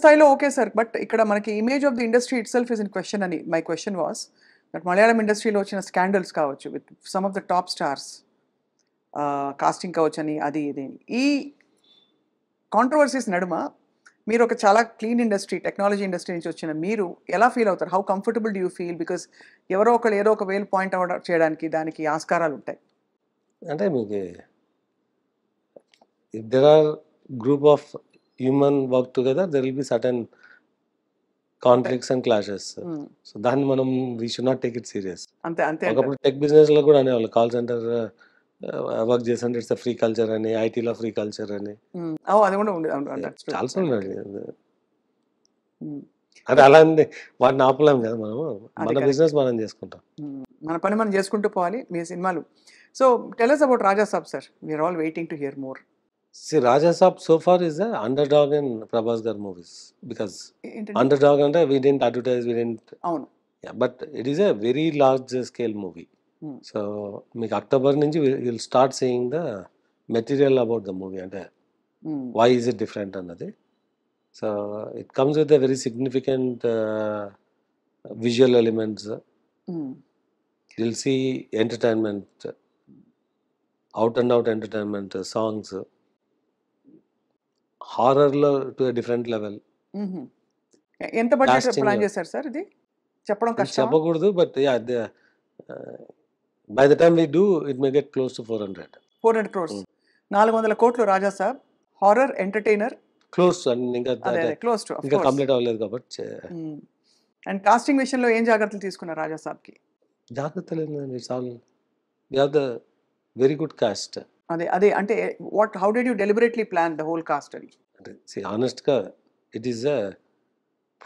స్థాయిలో okay sir but ఇక్కడ మనకి image of the industry itself is in question అని my question was but Malayalam ఇండస్ట్రీలో వచ్చిన స్కాండల్స్ కావచ్చు with some of the top stars casting కావచ్చు అని అది ఇది ఈ కాంట్రవర్సీస్ నడుమ మీరు ఒక చాలా క్లీన్ ఇండస్ట్రీ టెక్నాలజీ ఇండస్ట్రీ నుంచి వచ్చిన మీరు ఎలా ఫీల్ అవుతారు how comfortable do you feel because ఎవరో ఒకరు ఏదో ఒక వేలు పాయింట్ అవుట్ చేయడానికి దానికి ఆస్కారాలు ఉంటాయి అంటే మీకు group of human work together there will be sudden conflicts and clashes so దాన్ని మనం we should not take it serious అంతే అంతే ఒకప్పుడు టెక్ బిజినెస్ లో కూడా అనేవాళ్ళు కాల్ సెంటర్ వర్క్ చేసంటే ఇట్స్ ఫ్రీ కల్చర్ అని ఐటీ లో ఫ్రీ కల్చర్ అని hmm. అది కూడా ఉండేది చాలా ఉండాలి hmm. అది అలా వాటిని ఆపలేం కదా మనం మన బిజినెస్ మనం చేసుకుంటాం hmm. మన పని మనం చేసుకుంటూ పోవాలి మీ సినిమాలు so tell us about Raja Saab sir we're all waiting to hear more see Raja Saab so far is underdog and Prabhas గారి మూవీస్ బికాస్ అండర్ డాగ్ అంటే we didn't advertise we didn't అవును but it is a very large scale movie so మీకు October నుంచి will start seeing the material about the movie అంటే why is it different అన్నది so it comes with the very significant visual elements will see entertainment out and out entertainment songs లో to different level ఎంత budget plan చేశారు sir ఇది చెప్పడం కష్టం చెప్పకూడదు but ya by the time we do it may get close to four hundred four hundred crores నాలుగు వందల కోట్లు Raja sir horror entertainer close ఇంకా క్లోజ్ టు ఇంకా కంప్లీట్ అవ్వలేదు కాబట్టి అండ్ కాస్టింగ్ విషయంలో ఏం జాగ్రత్తలు తీసుకున్నారు రాజా కి జాగ్రత్తలు ఏంటండి చాలా we have the very good cast అదే అదే అంటే what how did you deliberately plan the whole cast అని అంటే ఆనెస్ట్గా it is a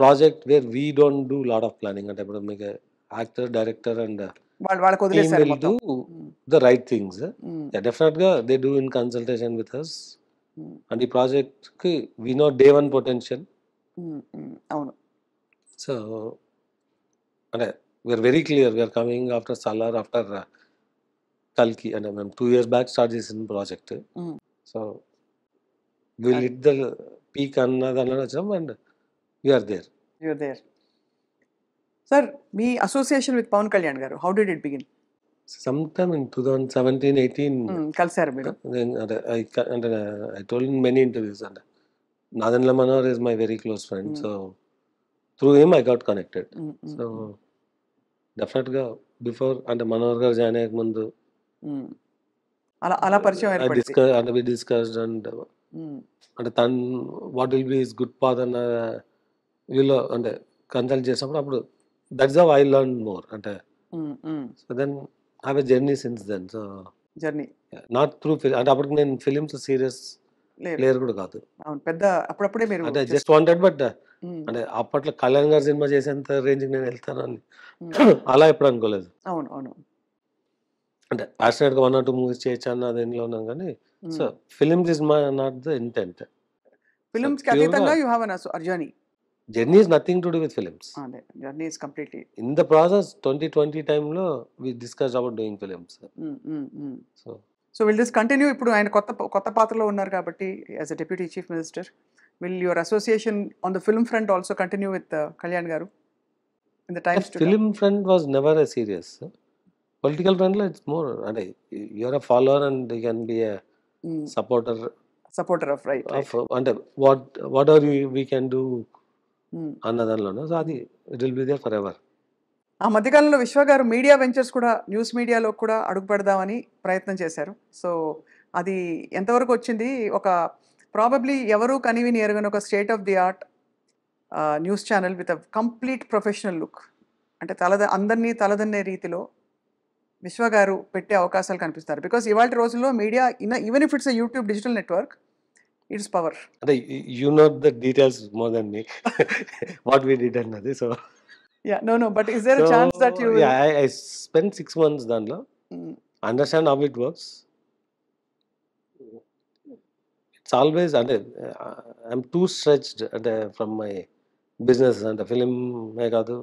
project where we don't do lot of planning అంటే ఇప్పుడు మీకు actor director and the right things డెఫినెట్గా they do in consultation with us and ఈ ప్రాజెక్ట్కి we know day one potential అవును సో అంటే we're very clear we're coming after Salaar after కల్కి అంటే మేము టూ ఇయర్స్ బ్యాక్ స్టార్ట్ చేసిన project so will it the peak అన్న దానిలో వచ్చాం and you're there you're there sir మీ association with Pavan Kalyan garu how did it begin some time in two thousand seventeen eighteen కలిసారు మీరు అంటే I told in many interviews అంటే Nadendla Manohar is my very close friend so through him I got connected so డెఫినెట్గా before అంటే Manohar hmm. hmm, hmm, garu join అయ్యే ముందు అలా అలా పరిచయం డిస్కస్డ్ uh, అండ్ అంటే తను what will be is good path అన్న వీళ్ళు అంటే కన్సల్ట్ చేసినప్పుడు అప్పుడు that's how I learn more అంటే so then have a journey since then so journey not through అంటే అప్పటికి నేను ఫిలిమ్స్ సీరియస్ ప్లేయర్ కూడా కాదు పెద్ద అప్పుడప్పుడే మీరు అంటే జస్ట్ వాంటెడ్ బట్ అంటే అప్పట్లో కళ్యాణ్ గారు సినిమా చేసేంత రేంజ్ నేను వెళ్తాను అలా ఎప్పుడు అనుకోలేదు అవును అవును అంటే ప్యాషనెట్గా వన్ ఆర్ టూ మూవీస్ చేయొచ్చు అన్న దేంట్లో ఉన్నాం కానీ so films is my not the intent films అతీతంగా journey journey is nothing to do with films journey is completely in the process twenty twenty లో we discuss about doing films so so will this continue ఇప్పుడు ఆయన కొత్త కొత్త పాత్రలో ఉన్నారు కాబట్టి as a deputy chief minister will your association on the film front also continue with Kalyan garu in the times film front was never a serious political ఫ్రంట్లో it's more అంటే your a follower and you can be a supporter supporter of right of అంటే what what are you we can do అన్న దానిలోనూ so అది it will be there forever ఆ మధ్యకాలంలో విశ్వ గారు మీడియా వెంచర్స్ కూడా న్యూస్ మీడియాలో కూడా అడుగు పెడదామని ప్రయత్నం చేశారు సో అది ఎంతవరకు వచ్చింది ఒక ప్రాబబ్లీ ఎవరు కనివిని ఎరగని ఒక state of the art news channel with a complete professional look అంటే తలద అందరినీ తలదన్నే రీతిలో విశ్వ గారు పెట్టే అవకాశాలు కనిపిస్తారు బికాస్ ఇవాళ రోజుల్లో media in even if it's YouTube digital network it's power అదే you know the details more than మీ వాట్ వి డిడ్ అన్నది so ya no no but is there chance that you ya I spend 6 months దానిలో understand how it works it's always అంటే I am to stretched అంటే from my business అంటే film మే కాదు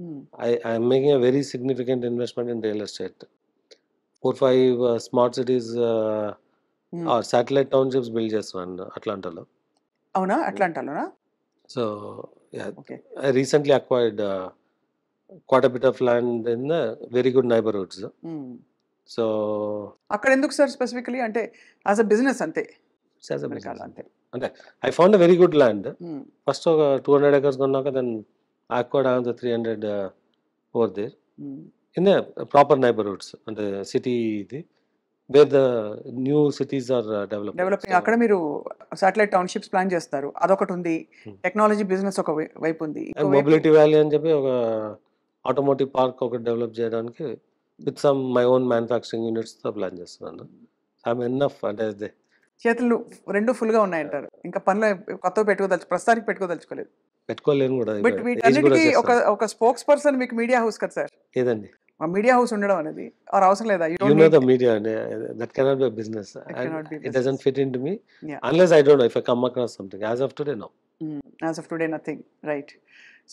Hmm. I, am making a very significant investment in real estate. Four five uh, smart cities uh, hmm. or satellite townships build just one Atlanta. Oh, no, hmm. Atlanta. no? So, yeah, okay. I recently acquired uh, quite a bit of land in the very good neighborhoods. Mm. So, Akarinduk, sir, specifically, ante, as a business, ante. as a business. Ante. Ante. I found a very good land. First, uh, 200 acres, then. కూడా the three hundred over there in the proper neighbourhoods అంటే city ఇది where the new cities are develop developing అక్కడ మీరు satellite townships plan చేస్తారు అదొకటి ఉంది technology business ఒక వైపు ఉంది మొబిలిటీ వ్యాలీ అని చెప్పి ఒక ఆటోమోటివ్ పార్క్ ఒకటి డెవలప్ చేయడానికి with some my own manufacturing యూనిట్స్తో ప్లాన్ చేస్తున్నాను ఐఎమ్ ఎన్నఫ్ అంటే చేతులు రెండు ఫుల్గా ఉన్నాయంటారు ఇంకా పనులు కొత్తగా పెట్టుకోదలుచు ప్రస్తుతానికి పెట్టుకోదలుచుకోలేదు పెట్టుకోలేను కూడా బట్ వీటన్నిటికీ ఒక ఒక స్పోక్స్ పర్సన్ మీకు మీడియా హౌస్ కదా సార్ ఏదండి మా మీడియా హౌస్ ఉండడం అనేది ఆర్ అవసరం లేదా you know the media that cannot be business it doesn't fit into me unless I don't know if I come across something as of today no as of today nothing right